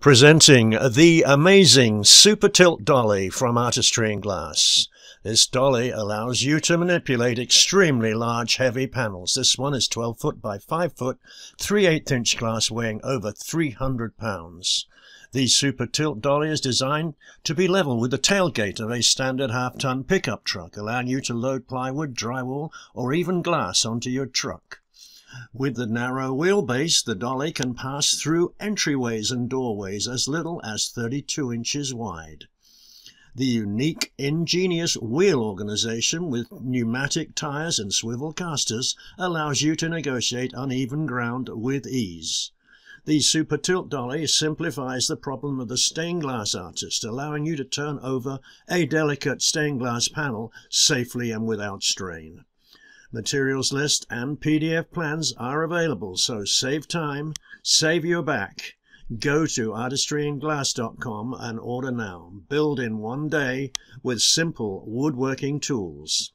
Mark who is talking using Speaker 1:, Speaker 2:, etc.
Speaker 1: presenting the amazing Super Tilt Dolly from Artistry in Glass. This dolly allows you to manipulate extremely large heavy panels. This one is 12 foot by 5 foot, 3 8 inch glass weighing over 300 pounds. The Super Tilt Dolly is designed to be level with the tailgate of a standard half-ton pickup truck, allowing you to load plywood, drywall, or even glass onto your truck. With the narrow wheelbase, the dolly can pass through entryways and doorways as little as 32 inches wide. The unique, ingenious wheel organization with pneumatic tires and swivel casters allows you to negotiate uneven ground with ease. The Super Tilt Dolly simplifies the problem of the stained glass artist, allowing you to turn over a delicate stained glass panel safely and without strain. Materials list and PDF plans are available, so save time, save your back. Go to artistryinglass.com and order now. Build in one day with simple woodworking tools.